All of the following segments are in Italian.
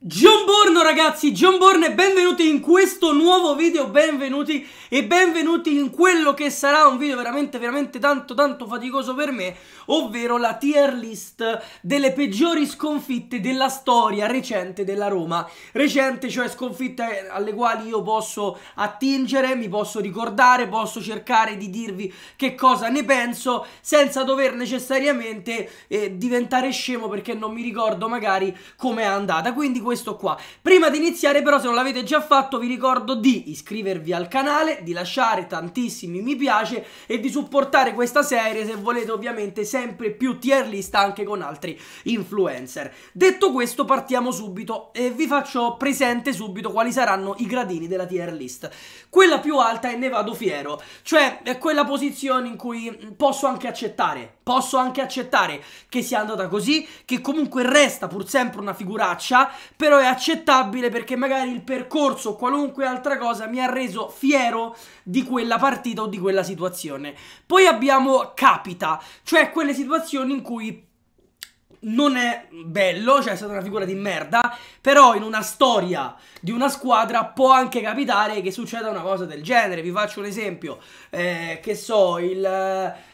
John Borno ragazzi, John Borno e benvenuti in questo nuovo video, benvenuti e benvenuti in quello che sarà un video veramente veramente tanto tanto faticoso per me ovvero la tier list delle peggiori sconfitte della storia recente della Roma recente cioè sconfitte alle quali io posso attingere, mi posso ricordare, posso cercare di dirvi che cosa ne penso senza dover necessariamente eh, diventare scemo perché non mi ricordo magari com'è andata quindi questo qua. Prima di iniziare però se non l'avete già fatto vi ricordo di iscrivervi al canale, di lasciare tantissimi mi piace e di supportare questa serie se volete ovviamente sempre più tier list anche con altri influencer. Detto questo partiamo subito e vi faccio presente subito quali saranno i gradini della tier list. Quella più alta è ne vado fiero, cioè è quella posizione in cui posso anche accettare, posso anche accettare che sia andata così, che comunque resta pur sempre una figuraccia, però è accettabile perché magari il percorso o qualunque altra cosa mi ha reso fiero di quella partita o di quella situazione. Poi abbiamo capita, cioè quelle situazioni in cui non è bello, cioè è stata una figura di merda, però in una storia di una squadra può anche capitare che succeda una cosa del genere. Vi faccio un esempio, eh, che so, il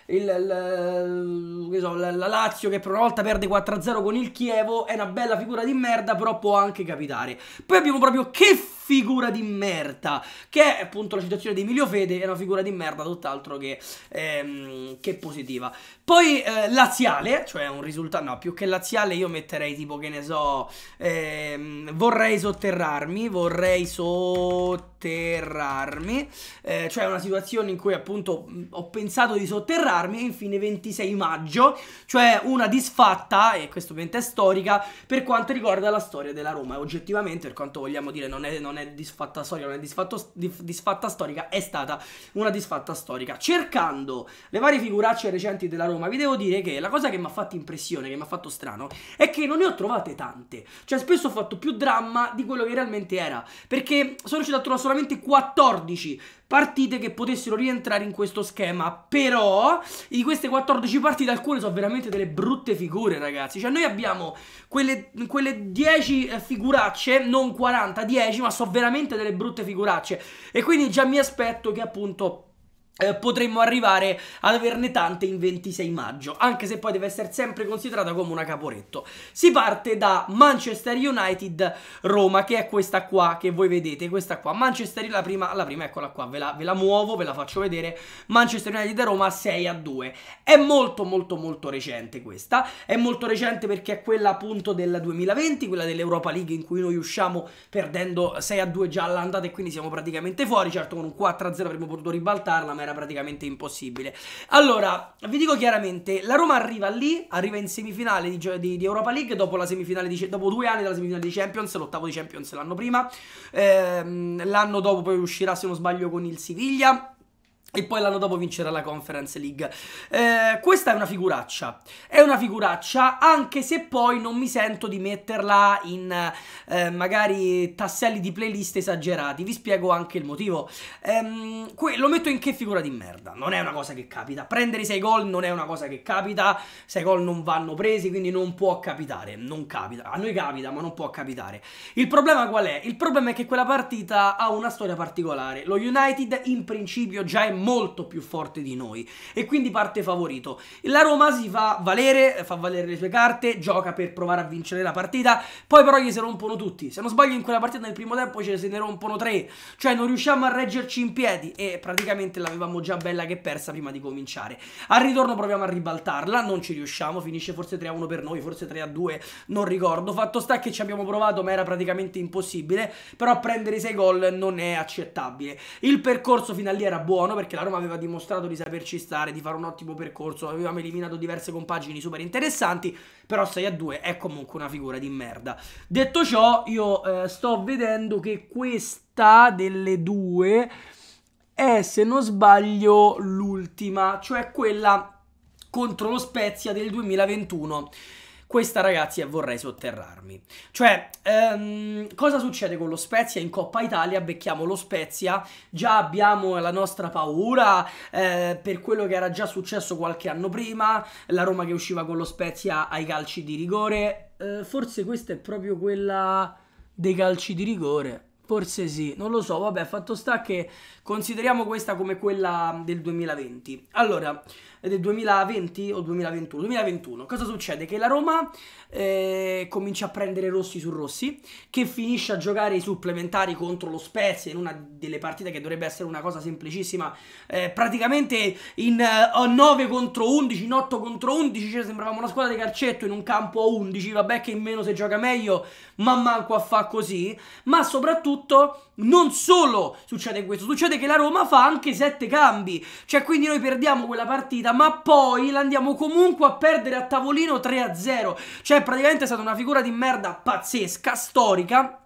il, il, la, la Lazio che per una volta perde 4-0 con il Chievo, è una bella figura di merda, però può anche capitare. Poi abbiamo proprio che figura di merda, che è appunto la situazione di Emilio Fede, è una figura di merda tutt'altro che, ehm, che, positiva. Poi eh, laziale, cioè un risultato, no, più che laziale io metterei tipo che ne so, ehm, vorrei sotterrarmi, vorrei sotterrarmi, eh, cioè una situazione in cui appunto ho pensato di sotterrarmi, armi e infine 26 maggio, cioè una disfatta, e questo ovviamente è storica, per quanto riguarda la storia della Roma. Oggettivamente, per quanto vogliamo dire, non è, non è disfatta storica, non è disfatto, dif, disfatta storica, è stata una disfatta storica. Cercando le varie figuracce recenti della Roma, vi devo dire che la cosa che mi ha fatto impressione, che mi ha fatto strano, è che non ne ho trovate tante. Cioè, spesso ho fatto più dramma di quello che realmente era, perché sono riuscito a trovare solamente 14 partite che potessero rientrare in questo schema. Però di queste 14 partite alcune sono veramente delle brutte figure, ragazzi. Cioè noi abbiamo quelle, quelle 10 eh, figuracce, non 40, 10, ma sono veramente delle brutte figuracce. E quindi già mi aspetto che appunto eh, potremmo arrivare ad averne tante in 26 maggio, anche se poi deve essere sempre considerata come una caporetto. Si parte da Manchester United Roma, che è questa qua che voi vedete, questa qua. Manchester la prima, la prima eccola qua, ve la, ve la muovo, ve la faccio vedere. Manchester United Roma 6 a 2. È molto molto molto recente questa, è molto recente perché è quella appunto del 2020, quella dell'Europa League in cui noi usciamo perdendo 6 a 2 già all'andata e quindi siamo praticamente fuori, certo con un 4 a 0 avremmo potuto ribaltarla, ma era praticamente impossibile. Allora, vi dico chiaramente, la Roma arriva lì, arriva in semifinale di, di, di Europa League dopo, di, dopo, due anni dalla semifinale di Champions, l'ottavo di Champions l'anno prima, ehm, l'anno dopo poi uscirà se non sbaglio con il Siviglia e poi l'anno dopo vincerà la Conference League. Eh, questa è una figuraccia, è una figuraccia anche se poi non mi sento di metterla in eh, magari tasselli di playlist esagerati, vi spiego anche il motivo. Eh, lo metto in che figura di merda, non è una cosa che capita, prendere 6 gol non è una cosa che capita, 6 gol non vanno presi quindi non può capitare, non capita, a noi capita ma non può capitare. Il problema qual è? Il problema è che quella partita ha una storia particolare, lo United in principio già è molto più forte di noi e quindi parte favorito. La Roma si fa valere, fa valere le sue carte, gioca per provare a vincere la partita, poi però gli si rompono tutti. Se non sbaglio in quella partita nel primo tempo ce ne rompono tre, cioè non riusciamo a reggerci in piedi e praticamente l'avevamo già bella che persa prima di cominciare. Al ritorno proviamo a ribaltarla, non ci riusciamo, finisce forse 3-1 per noi, forse 3-2, non ricordo. Fatto sta che ci abbiamo provato ma era praticamente impossibile, però prendere 6 gol non è accettabile. Il percorso fino a lì era buono perché perché la Roma aveva dimostrato di saperci stare, di fare un ottimo percorso, avevamo eliminato diverse compagini super interessanti, però 6 a 2 è comunque una figura di merda. Detto ciò, io eh, sto vedendo che questa delle due è, se non sbaglio, l'ultima, cioè quella contro lo Spezia del 2021 questa ragazzi e eh, vorrei sotterrarmi. Cioè, ehm, cosa succede con lo Spezia? In Coppa Italia becchiamo lo Spezia, già abbiamo la nostra paura eh, per quello che era già successo qualche anno prima, la Roma che usciva con lo Spezia ai calci di rigore. Eh, forse questa è proprio quella dei calci di rigore. Forse sì, non lo so, vabbè, fatto sta che consideriamo questa come quella del 2020. Allora, eh, del 2020 o 2021? 2021, cosa succede? Che la Roma eh, comincia a prendere rossi su rossi, che finisce a giocare i supplementari contro lo Spezia in una delle partite che dovrebbe essere una cosa semplicissima, eh, praticamente in eh, 9 contro 11, in 8 contro 11, cioè sembravamo una squadra di calcetto in un campo a 11, vabbè che in meno si gioca meglio, ma manco a fa così, ma soprattutto soprattutto non solo succede questo, succede che la Roma fa anche sette cambi. Cioè, quindi noi perdiamo quella partita, ma poi l'andiamo comunque a perdere a tavolino 3-0. Cioè, praticamente è stata una figura di merda pazzesca, storica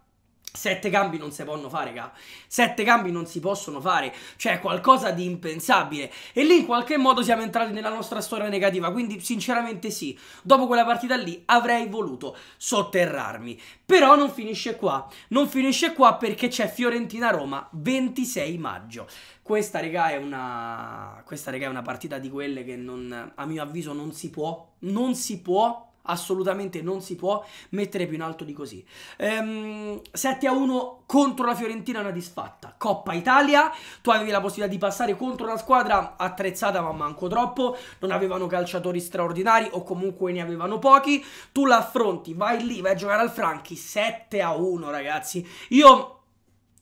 Sette cambi non si possono fare, raga. Sette cambi non si possono fare. Cioè, qualcosa di impensabile. E lì in qualche modo siamo entrati nella nostra storia negativa. Quindi, sinceramente, sì. Dopo quella partita lì avrei voluto sotterrarmi. Però non finisce qua. Non finisce qua perché c'è Fiorentina-Roma 26 maggio. Questa, raga, è una... Questa, raga, è una partita di quelle che non... a mio avviso non si può. Non si può assolutamente non si può mettere più in alto di così. Ehm, 7 a 1 contro la Fiorentina una disfatta. Coppa Italia, tu avevi la possibilità di passare contro una squadra attrezzata ma manco troppo, non avevano calciatori straordinari o comunque ne avevano pochi, tu l'affronti, vai lì, vai a giocare al Franchi, 7 a 1 ragazzi. Io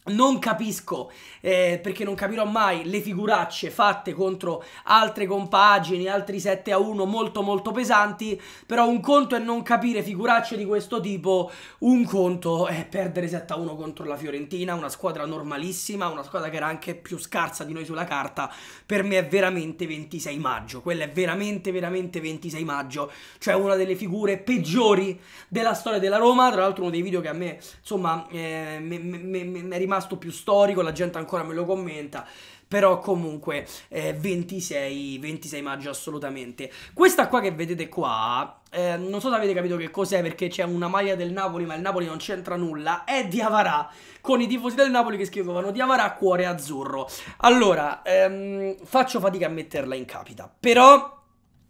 non capisco, eh, perché non capirò mai, le figuracce fatte contro altre compagini, altri 7 a 1 molto molto pesanti, però un conto è non capire figuracce di questo tipo, un conto è perdere 7 a 1 contro la Fiorentina, una squadra normalissima, una squadra che era anche più scarsa di noi sulla carta, per me è veramente 26 maggio, quella è veramente veramente 26 maggio, cioè una delle figure peggiori della storia della Roma, tra l'altro uno dei video che a me insomma eh, mi è rimasto rimasto più storico, la gente ancora me lo commenta però comunque eh, 26, 26 maggio assolutamente. Questa qua che vedete qua, eh, non so se avete capito che cos'è perché c'è una maglia del Napoli ma il Napoli non c'entra nulla, è di Avarà con i tifosi del Napoli che scrivevano di Avarà cuore azzurro. Allora, ehm, faccio fatica a metterla in capita, però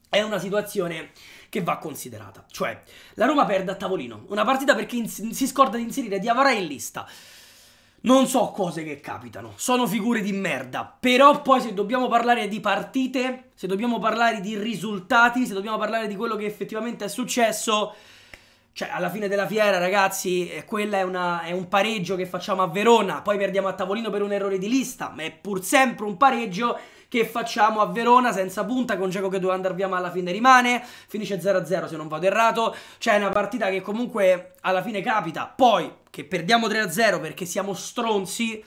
è una situazione che va considerata. Cioè, la Roma perde a tavolino, una partita perché si scorda di inserire di Avarà in lista. Non so cose che capitano, sono figure di merda, però poi se dobbiamo parlare di partite, se dobbiamo parlare di risultati, se dobbiamo parlare di quello che effettivamente è successo, cioè, alla fine della fiera, ragazzi, eh, quella è, una, è, un pareggio che facciamo a Verona, poi perdiamo a tavolino per un errore di lista, ma è pur sempre un pareggio che facciamo a Verona senza punta, con Giacomo che doveva andare via ma alla fine rimane, finisce 0-0 se non vado errato, cioè è una partita che comunque alla fine capita, poi che perdiamo 3-0 perché siamo stronzi,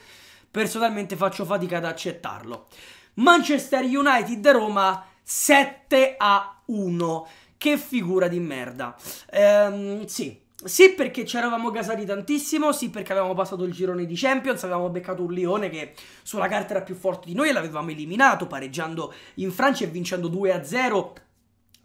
personalmente faccio fatica ad accettarlo. Manchester United-Roma 7-1. Che figura di merda. Ehm, sì. Sì, perché ci eravamo gasati tantissimo, sì, perché avevamo passato il girone di Champions, avevamo beccato un Lione che sulla carta era più forte di noi e l'avevamo eliminato, pareggiando in Francia e vincendo 2-0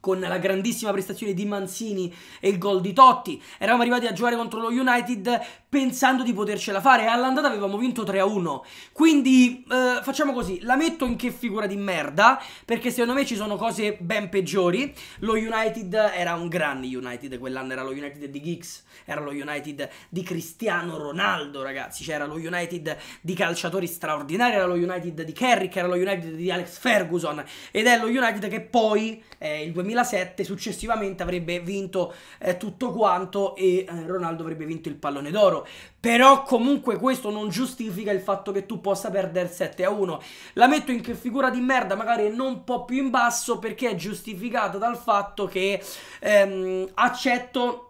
con la grandissima prestazione di Mancini e il gol di Totti. Eravamo arrivati a giocare contro lo United pensando di potercela fare e all'andata avevamo vinto 3-1. Quindi eh, facciamo così, la metto in che figura di merda, perché secondo me ci sono cose ben peggiori. Lo United era un gran United, quell'anno era lo United di Giggs, era lo United di Cristiano Ronaldo, ragazzi, c'era cioè, lo United di calciatori straordinari, era lo United di Kerrick, era lo United di Alex Ferguson ed è lo United che poi eh, il 2000 2007 successivamente avrebbe vinto eh, tutto quanto e eh, Ronaldo avrebbe vinto il pallone d'oro. Però comunque questo non giustifica il fatto che tu possa perdere 7 a 1. La metto in che figura di merda, magari non un po' più in basso, perché è giustificata dal fatto che ehm, accetto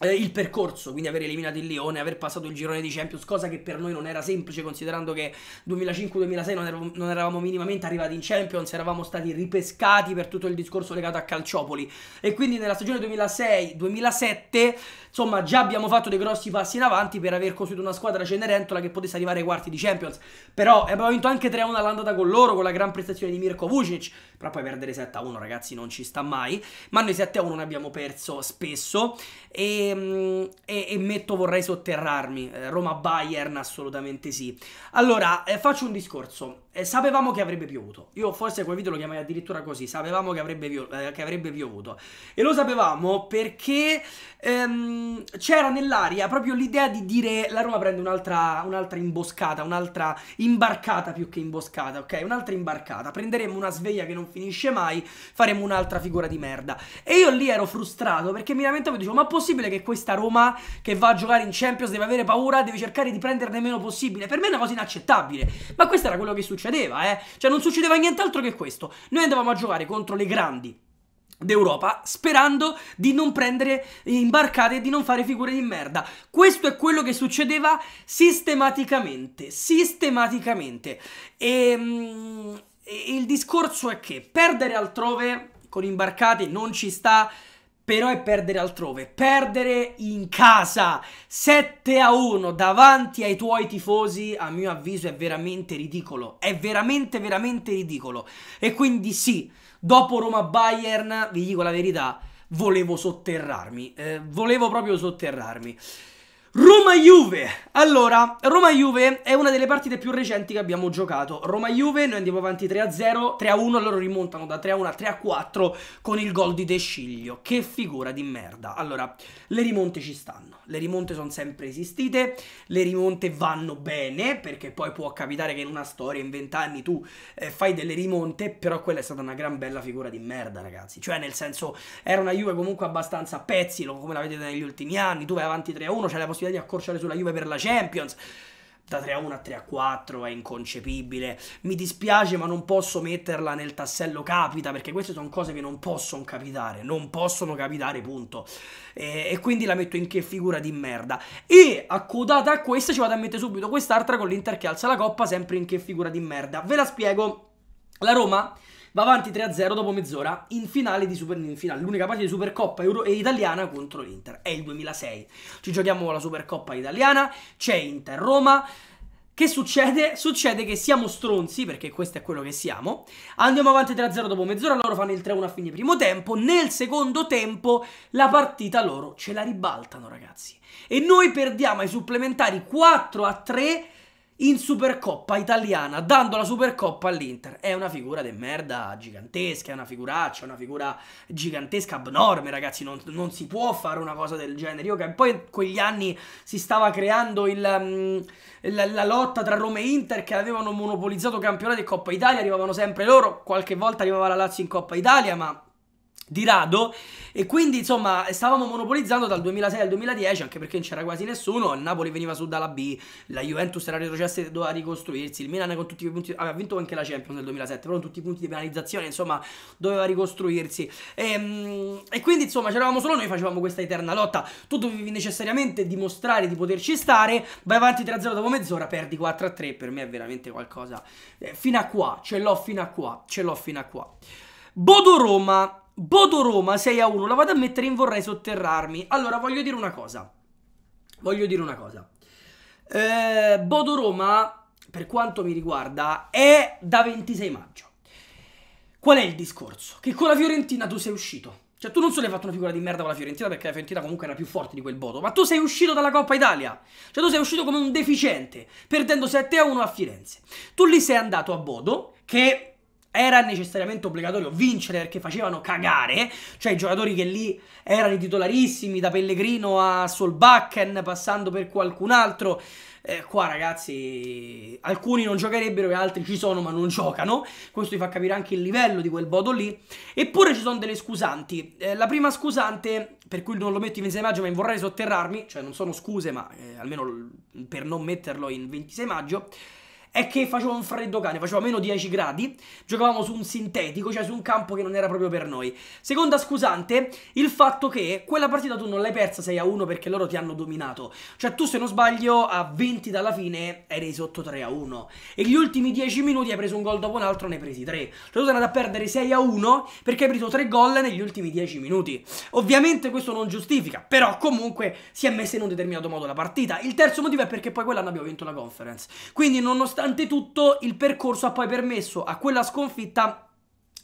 eh, il percorso, quindi aver eliminato il Lione, aver passato il girone di Champions, cosa che per noi non era semplice considerando che 2005-2006 non, non, eravamo minimamente arrivati in Champions, eravamo stati ripescati per tutto il discorso legato a Calciopoli e quindi nella stagione 2006-2007 insomma già abbiamo fatto dei grossi passi in avanti per aver costruito una squadra Cenerentola che potesse arrivare ai quarti di Champions, però eh, abbiamo vinto anche 3-1 all'andata con loro con la gran prestazione di Mirko Vucic, però poi perdere 7-1 ragazzi non ci sta mai, ma noi 7-1 ne abbiamo perso spesso e Ehm, e, e, metto vorrei sotterrarmi. Eh, Roma-Bayern assolutamente sì. Allora, eh, faccio un discorso. Eh, sapevamo che avrebbe piovuto. Io forse quel video lo chiamai addirittura così. Sapevamo che avrebbe, pio- eh, che avrebbe piovuto. E lo sapevamo perché ehm, c'era nell'aria proprio l'idea di dire la Roma prende un'altra, un'altra imboscata, un'altra imbarcata più che imboscata, ok? Un'altra imbarcata. Prenderemo una sveglia che non finisce mai, faremo un'altra figura di merda. E io lì ero frustrato perché mi lamentavo e dicevo ma possibile che che questa Roma che va a giocare in Champions deve avere paura, deve cercare di prenderne meno possibile. Per me è una cosa inaccettabile, ma questo era quello che succedeva, eh. Cioè non succedeva nient'altro che questo. Noi andavamo a giocare contro le grandi d'Europa sperando di non prendere imbarcate e di non fare figure di merda. Questo è quello che succedeva sistematicamente, sistematicamente. E, ehm, e il discorso è che perdere altrove con imbarcate non ci sta però è perdere altrove, perdere in casa 7 a 1 davanti ai tuoi tifosi, a mio avviso è veramente ridicolo, è veramente veramente ridicolo. E quindi sì, dopo Roma Bayern, vi dico la verità, volevo sotterrarmi, eh, volevo proprio sotterrarmi. Roma-Juve, allora, Roma-Juve è una delle partite più recenti che abbiamo giocato. Roma-Juve, noi andiamo avanti 3-0, 3-1, loro rimontano da 3-1 a 3-4 con il gol di De Sciglio. Che figura di merda. Allora, le rimonte ci stanno, le rimonte sono sempre esistite, le rimonte vanno bene, perché poi può capitare che in una storia, in vent'anni, tu eh, fai delle rimonte, però quella è stata una gran bella figura di merda, ragazzi. Cioè, nel senso, era una Juve comunque abbastanza a pezzi, come la vedete negli ultimi anni, tu vai avanti 3-1, c'è la possibilità partita di accorciare sulla Juve per la Champions da 3 a 1 a 3 a 4 è inconcepibile. Mi dispiace, ma non posso metterla nel tassello capita perché queste sono cose che non possono capitare. Non possono capitare, punto. E, e quindi la metto in che figura di merda. E accodata a questa, ci vado a mettere subito quest'altra con l'Inter che alza la coppa, sempre in che figura di merda. Ve la spiego. La Roma va avanti 3-0 dopo mezz'ora in finale di Super in finale, l'unica partita di Supercoppa Euro- italiana contro l'Inter. È il 2006. Ci giochiamo la Supercoppa italiana, c'è Inter Roma. Che succede? Succede che siamo stronzi, perché questo è quello che siamo. Andiamo avanti 3-0 dopo mezz'ora, loro fanno il 3-1 a fine primo tempo. Nel secondo tempo la partita loro ce la ribaltano, ragazzi. E noi perdiamo ai supplementari 4-3 in Supercoppa italiana, dando la Supercoppa all'Inter. È una figura di merda gigantesca, è una figuraccia, una figura gigantesca, abnorme, ragazzi. Non, non, si può fare una cosa del genere. Io poi in quegli anni si stava creando il, mm, la, la, lotta tra Roma e Inter che avevano monopolizzato campionato e Coppa Italia, arrivavano sempre loro, qualche volta arrivava la Lazio in Coppa Italia, ma di rado e quindi insomma stavamo monopolizzando dal 2006 al 2010 anche perché non c'era quasi nessuno il Napoli veniva su dalla B la Juventus era retrocessa e doveva ricostruirsi il Milan con tutti i punti aveva vinto anche la Champions nel 2007 però con tutti i punti di penalizzazione insomma doveva ricostruirsi e, ehm, e quindi insomma c'eravamo solo noi facevamo questa eterna lotta tu dovevi necessariamente dimostrare di poterci stare vai avanti 3-0 dopo mezz'ora perdi 4-3 per me è veramente qualcosa eh, fino a qua ce l'ho fino a qua ce l'ho fino a qua Bodo Roma Bodo Roma 6 a 1, la vado a mettere in vorrei sotterrarmi. Allora, voglio dire una cosa. Voglio dire una cosa. Eh, Bodo Roma, per quanto mi riguarda, è da 26 maggio. Qual è il discorso? Che con la Fiorentina tu sei uscito. Cioè, tu non solo hai fatto una figura di merda con la Fiorentina, perché la Fiorentina comunque era più forte di quel Bodo, ma tu sei uscito dalla Coppa Italia. Cioè, tu sei uscito come un deficiente, perdendo 7 a 1 a Firenze. Tu lì sei andato a Bodo, che era necessariamente obbligatorio vincere perché facevano cagare, cioè i giocatori che lì erano i titolarissimi, da Pellegrino a Solbakken, passando per qualcun altro. Eh, qua ragazzi, alcuni non giocherebbero e altri ci sono ma non giocano. Questo vi fa capire anche il livello di quel voto lì. Eppure ci sono delle scusanti. Eh, la prima scusante, per cui non lo metto il 26 maggio ma in vorrei sotterrarmi, cioè non sono scuse ma eh, almeno per non metterlo in 26 maggio, è che faceva un freddo cane, faceva meno 10 gradi, giocavamo su un sintetico, cioè su un campo che non era proprio per noi. Seconda scusante, il fatto che quella partita tu non l'hai persa 6 a 1 perché loro ti hanno dominato. Cioè tu se non sbaglio a 20 dalla fine eri sotto 3 a 1 e gli ultimi 10 minuti hai preso un gol dopo un altro, ne hai presi 3. Cioè tu sei andato a perdere 6 a 1 perché hai preso 3 gol negli ultimi 10 minuti. Ovviamente questo non giustifica, però comunque si è messa in un determinato modo la partita. Il terzo motivo è perché poi quell'anno abbiamo vinto la conference. Quindi nonostante Nonostante tutto, il percorso ha poi permesso a quella sconfitta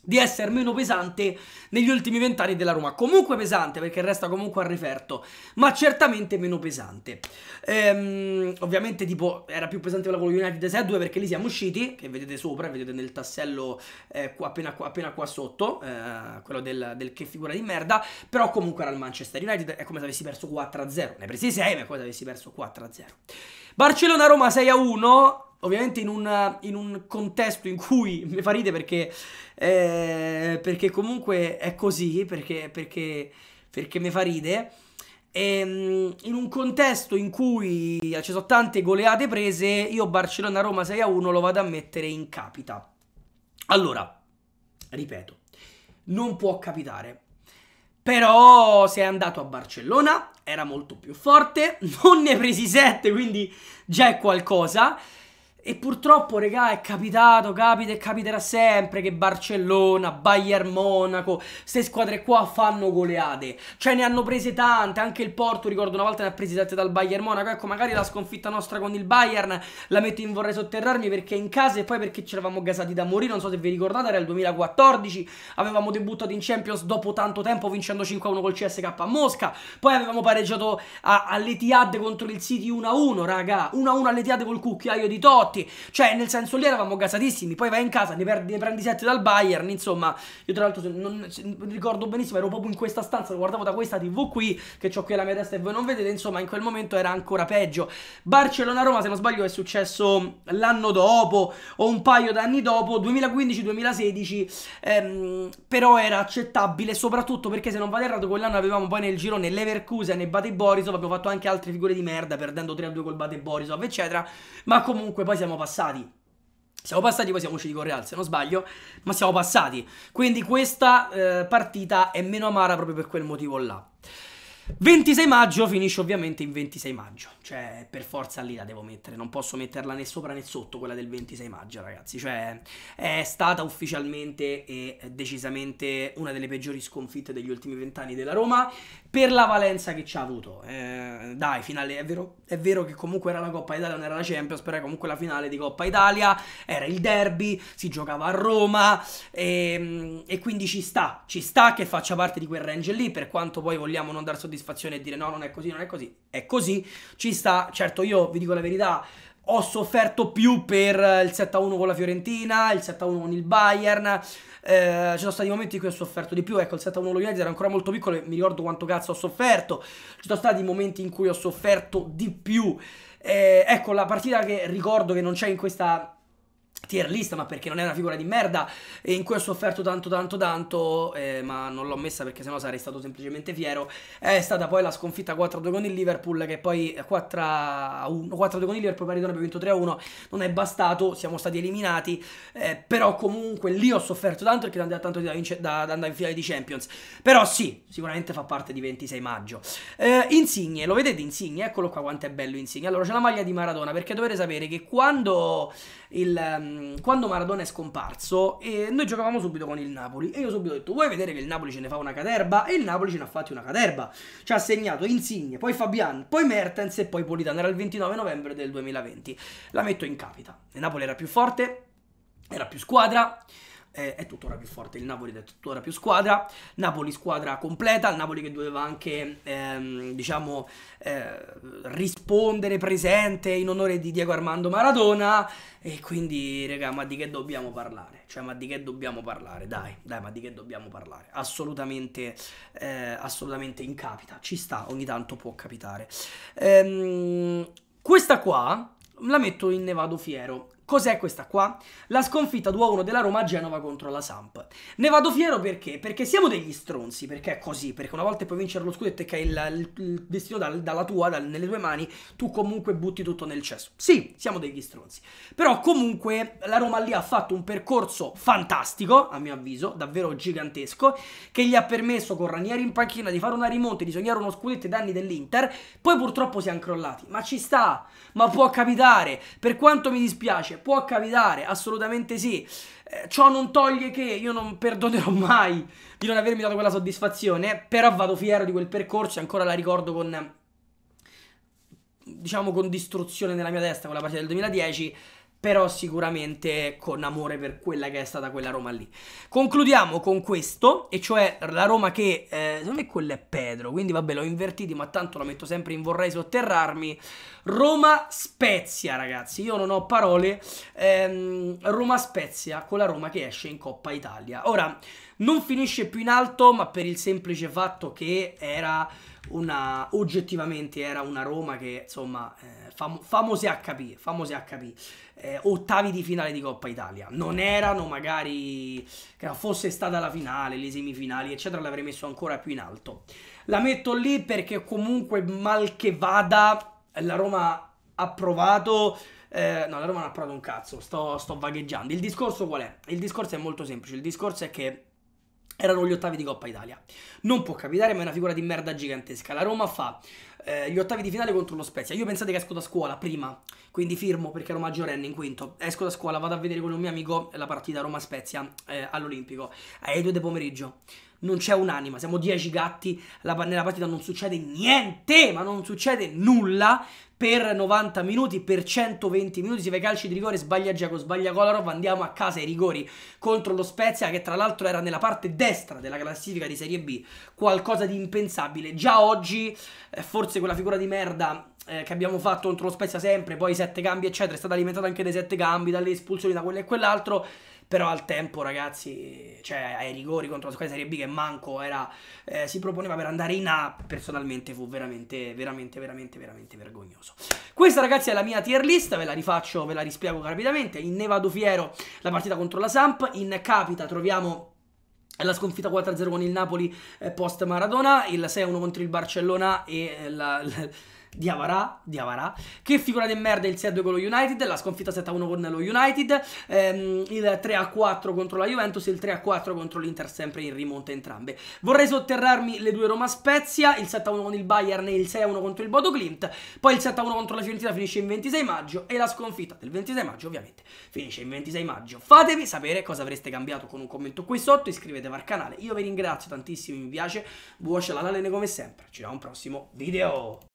di essere meno pesante negli ultimi vent'anni della Roma. Comunque pesante perché resta comunque al referto, ma certamente meno pesante. Ehm, ovviamente tipo era più pesante quella con lo United 6 2 perché lì siamo usciti, che vedete sopra, vedete nel tassello eh, qua, appena, qua, appena, qua, sotto, eh, quello del, del, che figura di merda, però comunque era il Manchester United, è come se avessi perso 4 0, ne hai presi 6 ma è come se avessi perso 4 0. Barcellona-Roma 6-1, ovviamente in un, in un, contesto in cui mi fa ride perché, eh, perché comunque è così, perché, perché, perché mi fa ride. E, ehm, in un contesto in cui eh, ci sono tante goleate prese, io Barcellona-Roma 6-1 lo vado a mettere in capita. Allora, ripeto, non può capitare. Però se è andato a Barcellona, era molto più forte, non ne presi 7, quindi già è qualcosa. E purtroppo, regà, è capitato, capita e capiterà sempre che Barcellona, Bayern Monaco, queste squadre qua fanno goleate. Cioè ne hanno prese tante, anche il Porto, ricordo una volta ne ha prese tante dal Bayern Monaco. Ecco, magari la sconfitta nostra con il Bayern la metto in vorrei sotterrarmi perché in casa e poi perché ci eravamo gasati da morire, non so se vi ricordate, era il 2014, avevamo debuttato in Champions dopo tanto tempo vincendo 5-1 col CSK a Mosca, poi avevamo pareggiato all'Etihad contro il City 1-1, raga, 1-1 all'Etihad col cucchiaio di Tot Belotti. Cioè, nel senso, lì eravamo gasatissimi. Poi vai in casa, ne, perdi, ne prendi 7 dal Bayern. Insomma, io tra l'altro non, ricordo benissimo, ero proprio in questa stanza, lo guardavo da questa TV qui, che ho qui alla mia testa e voi non vedete. Insomma, in quel momento era ancora peggio. Barcellona-Roma, se non sbaglio, è successo l'anno dopo o un paio d'anni dopo, 2015-2016. Ehm, però era accettabile, soprattutto perché se non vado errato, quell'anno avevamo poi nel girone Leverkusen e Bate Borisov. Abbiamo fatto anche altre figure di merda, perdendo 3-2 col Bate Borisov, eccetera. Ma comunque poi siamo passati. Siamo passati, poi siamo usciti con Real, se non sbaglio, ma siamo passati. Quindi questa eh, partita è meno amara proprio per quel motivo là. 26 maggio finisce ovviamente in 26 maggio, cioè per forza lì la devo mettere, non posso metterla né sopra né sotto quella del 26 maggio ragazzi, cioè è stata ufficialmente e decisamente una delle peggiori sconfitte degli ultimi vent'anni della Roma, per la valenza che ci ha avuto. Eh, dai, finale, è vero, è vero, che comunque era la Coppa Italia, non era la Champions, però comunque la finale di Coppa Italia, era il derby, si giocava a Roma e, ehm, e, quindi ci sta, ci sta che faccia parte di quel range lì, per quanto poi vogliamo non dar soddisfazione e dire no, non è così, non è così, è così, ci sta. Certo, io vi dico la verità, ho sofferto più per eh, il 7-1 con la Fiorentina, il 7-1 con il Bayern. Eh, ci sono stati momenti in cui ho sofferto di più. Ecco, il 7-1 con United era ancora molto piccolo e mi ricordo quanto cazzo ho sofferto. Ci sono stati momenti in cui ho sofferto di più. Eh, ecco, la partita che ricordo che non c'è in questa tier list, ma perché non è una figura di merda e in cui ho sofferto tanto tanto tanto, eh, ma non l'ho messa perché sennò sarei stato semplicemente fiero. È stata poi la sconfitta 4-2 con il Liverpool che poi 4-1, 4-2 con il Liverpool, Maradona abbiamo vinto 3-1, non è bastato, siamo stati eliminati, eh, però comunque lì ho sofferto tanto perché andava tanto da, vince, da, da andare in finale di Champions. Però sì, sicuramente fa parte di 26 maggio. Eh, Insigne, lo vedete Insigne? Eccolo qua quanto è bello Insigne. Allora c'è la maglia di Maradona perché dovete sapere che quando il... Um, Ehm, quando Maradona è scomparso, eh, noi giocavamo subito con il Napoli. E io ho subito ho detto: Vuoi vedere che il Napoli ce ne fa una caterba? E il Napoli ce ne ha fatti una caterba. Ci ha segnato Insigne, poi Fabian, poi Mertens e poi Politano. Era il 29 novembre del 2020. La metto in capita. Il Napoli era più forte, era più squadra eh, è tuttora più forte, il Napoli è tuttora più squadra, Napoli squadra completa, il Napoli che doveva anche ehm, diciamo eh, rispondere presente in onore di Diego Armando Maradona e quindi raga ma di che dobbiamo parlare? Cioè ma di che dobbiamo parlare? Dai, dai ma di che dobbiamo parlare? Assolutamente, eh, assolutamente incapita, ci sta, ogni tanto può capitare. Ehm, questa qua la metto in Nevado Fiero. Cos'è questa qua? La sconfitta 2-1 della Roma a Genova contro la Samp. Ne vado fiero perché? Perché siamo degli stronzi, perché è così, perché una volta puoi vincere lo scudetto e che il, il destino dal, dalla tua, dal, nelle tue mani, tu comunque butti tutto nel cesso. Sì, siamo degli stronzi. Però comunque la Roma lì ha fatto un percorso fantastico, a mio avviso, davvero gigantesco, che gli ha permesso con Ranieri in panchina di fare una rimonta, e di sognare uno scudetto ai danni dell'Inter, poi purtroppo si è crollati. Ma ci sta, ma può capitare, per quanto mi dispiace può capitare, assolutamente sì. Eh, ciò non toglie che io non perdonerò mai di non avermi dato quella soddisfazione, però vado fiero di quel percorso e ancora la ricordo con diciamo con distruzione nella mia testa quella partita del 2010 però sicuramente con amore per quella che è stata quella Roma lì. Concludiamo con questo, e cioè la Roma che, eh, secondo me quello è Pedro, quindi vabbè l'ho invertito, ma tanto la metto sempre in vorrei sotterrarmi. Roma Spezia ragazzi, io non ho parole, ehm, Roma Spezia con la Roma che esce in Coppa Italia. Ora... Non finisce più in alto, ma per il semplice fatto che era una oggettivamente era una Roma che insomma eh, fam- famose HP, famose HP. Eh, ottavi di finale di Coppa Italia. Non erano magari che fosse stata la finale, le semifinali, eccetera, l'avrei messo ancora più in alto. La metto lì perché comunque mal che vada la Roma ha provato eh, no, la Roma non ha provato un cazzo, sto, sto vagheggiando. Il discorso qual è? Il discorso è molto semplice, il discorso è che erano gli ottavi di Coppa Italia. Non può capitare, ma è una figura di merda gigantesca. La Roma fa eh, gli ottavi di finale contro lo Spezia. Io pensate che esco da scuola prima quindi firmo perché ero maggiorenne in quinto, esco da scuola, vado a vedere con un mio amico la partita Roma-Spezia eh, all'Olimpico, alle due del pomeriggio, non c'è un'anima, siamo dieci gatti, la, nella partita non succede niente, ma non succede nulla, per 90 minuti, per 120 minuti, si fa i calci di rigore, sbaglia Giacomo, sbaglia Kolarov, andiamo a casa ai rigori contro lo Spezia che tra l'altro era nella parte destra della classifica di Serie B, qualcosa di impensabile, già oggi eh, forse quella figura di merda eh, che abbiamo fatto contro lo Spezia sempre, poi i sette cambi eccetera, è stata alimentata anche dai sette cambi, dalle espulsioni da quello e quell'altro, però al tempo ragazzi, cioè ai rigori contro la squadra di Serie B che manco era, eh, si proponeva per andare in A, personalmente fu veramente, veramente, veramente, veramente vergognoso. Questa ragazzi è la mia tier list, ve la rifaccio, ve la rispiego rapidamente, in Nevado Fiero la partita contro la Samp, in Capita troviamo la sconfitta 4-0 con il Napoli eh, post Maradona, il 6-1 contro il Barcellona e eh, la, la Diavarà, Diavarà. Che figura di merda il 6-2 con lo United, la sconfitta 7-1 con lo United, ehm, il 3-4 contro la Juventus e il 3-4 contro l'Inter sempre in rimonta entrambe. Vorrei sotterrarmi le due Roma Spezia, il 7-1 con il Bayern e il 6-1 contro il Bodo Clint, poi il 7-1 contro la Fiorentina finisce in 26 maggio e la sconfitta del 26 maggio ovviamente finisce in 26 maggio. Fatemi sapere cosa avreste cambiato con un commento qui sotto, iscrivetevi al canale, io vi ringrazio tantissimo, mi piace, buon la lalene come sempre, ci vediamo a prossimo video!